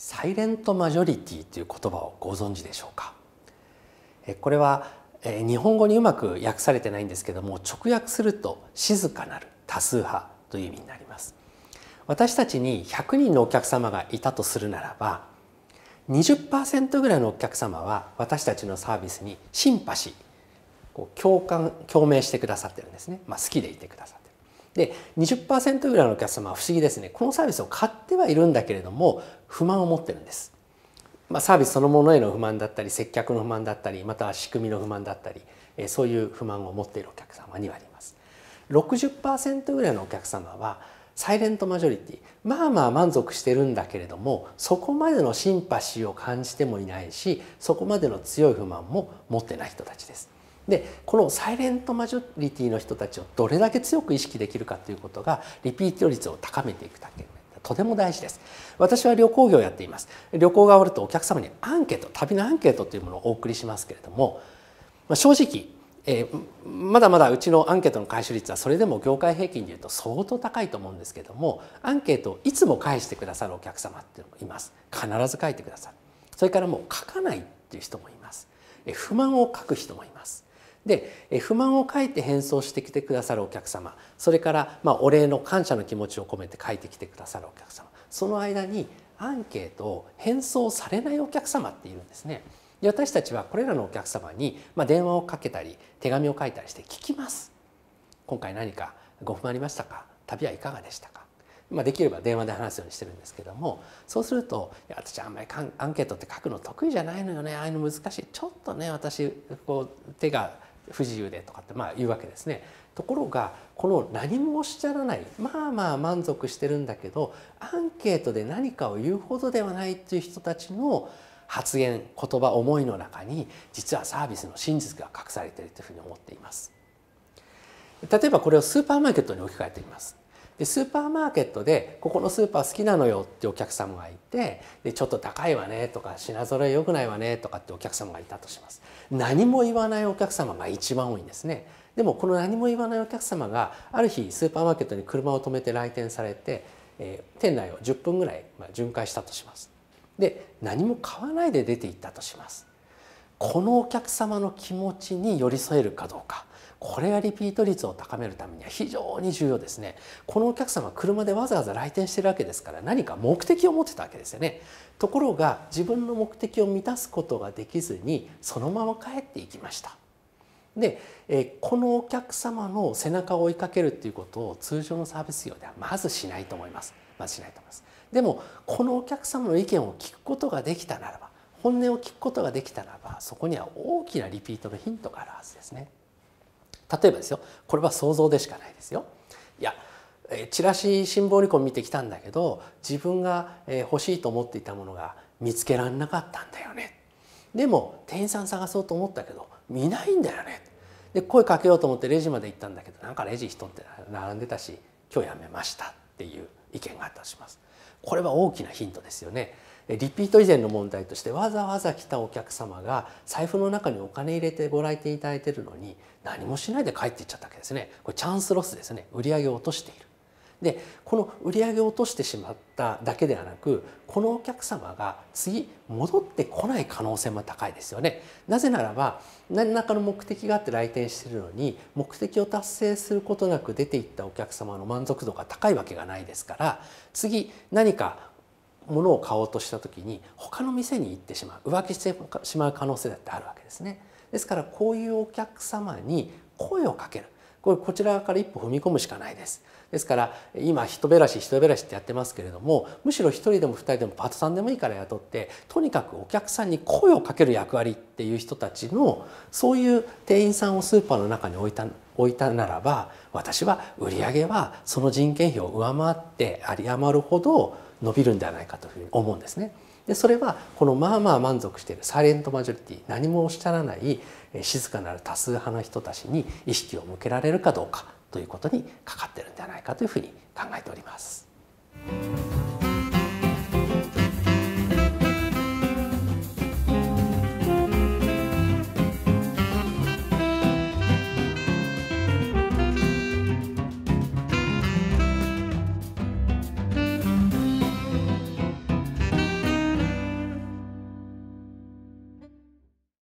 サイレントマジョリティという言葉をご存知でしょうかこれは日本語にうまく訳されてないんですけども直訳すると静かなる多数派という意味になります私たちに100人のお客様がいたとするならば20%ぐらいのお客様は私たちのサービスにシンパシー共感共鳴してくださってるんですね、まあ、好きでいてくださってで20%ぐらいのお客様は不思議ですねこのサービスを買ってはいるんだけれども不満を持ってるんです、まあ、サービスそのものへの不満だったり接客の不満だったりまたは仕組みの不満だったり、えそういう不満を持っているお客様にはあります60%ぐらいのお客様はサイレントマジョリティまあまあ満足してるんだけれどもそこまでのシンパシーを感じてもいないしそこまでの強い不満も持ってない人たちですでこのサイレントマジョリティの人たちをどれだけ強く意識できるかということがリピート率を高めていくだけとても大事です私は旅行業をやっています旅行が終わるとお客様にアンケート旅のアンケートというものをお送りしますけれども、まあ、正直、えー、まだまだうちのアンケートの回収率はそれでも業界平均でいうと相当高いと思うんですけれどもアンケートをいつも返してくださるお客様っていうのもいます必ず書いてくださるそれからもう書かないっていう人もいます不満を書く人もいますで不満を書いて返送してきてくださるお客様それからまお礼の感謝の気持ちを込めて書いてきてくださるお客様その間にアンケートを返送されないお客様っているんですね。で私たちはこれらのお客様に、ま電話をかけたり手紙を書いたりして聞きます。今回何かご不満ありましたか旅はいかがでしたかまあ、できれば電話で話すようにしてるんですけどもそうすると「私あんまりアンケートって書くの得意じゃないのよねああいうの難しいちょっとね私こう手が不自由でとかってまあ言うわけですね。ところがこの何もおっしゃらないまあまあ満足してるんだけどアンケートで何かを言うほどではないっていう人たちの発言言葉思いの中に実はサービスの真実が隠されているというふうに思っています。例えばこれをスーパーマーケットに置き換えてみます。でスーパーマーケットで「ここのスーパー好きなのよ」ってお客様がいてで「ちょっと高いわね」とか「品揃え良くないわね」とかってお客様がいたとします。何も言わないお客様が一番多いんですね。でもこの何も言わないお客様がある日スーパーマーケットに車を止めて来店されて、えー、店内を10分ぐらい、まあ、巡回したとします。で何も買わないで出て行ったとします。このお客様の気持ちに寄り添えるかどうかこれがリピート率を高めるためには非常に重要ですねこのお客様車でわざわざ来店してるわけですから何か目的を持ってたわけですよねところが自分の目的を満たすことができずにそのまま帰っていきましたで、えこのお客様の背中を追いかけるっていうことを通常のサービス業ではまずしないと思いますまずしないと思いますでもこのお客様の意見を聞くことができたならば本音を聞くことができたならばそこには大きなリピートのヒントがあるはずですね。例えばですよこれは想像でしかないですよ。いやチラシ辛抱離婚見てきたんだけど自分が欲しいと思っていたものが見つけられなかったんだよねでも店員さん探そうと思ったけど見ないんだよねで声かけようと思ってレジまで行ったんだけどなんかレジ人って並んでたし今日やめましたっていう意見があったとしますこれは大きなヒントですよねリピート以前の問題としてわざわざ来たお客様が財布の中にお金入れてご来店いただいてるのに何もしないで帰っていっちゃったわけですねこれチャンスロスですね売上を落としているでこの売り上げを落としてしまっただけではなくこのお客様が次戻ってこない可能性も高いですよねなぜならば何らかの目的があって来店しているのに目的を達成することなく出ていったお客様の満足度が高いわけがないですから次何かものを買おうとした時に他の店に行ってしまう浮気してしまう可能性だってあるわけですね。ですからこういうお客様に声をかけるこれこちらから一歩踏み込むしかないです。ですから今人減らし人減らしってやってますけれどもむしろ1人でも2人でもパートさんでもいいから雇ってとにかくお客さんに声をかける役割っていう人たちのそういう店員さんをスーパーの中に置いた置いたならば私は売り上げはその人件費を上回って有り余るほど伸びるんではないかというふうに思うんですね。でそれはこのまあまあ満足しているサイレントマジョリティ何もおっしゃらない静かなる多数派の人たちに意識を向けられるかどうかということにかかってるんじゃないかというふうに考えております。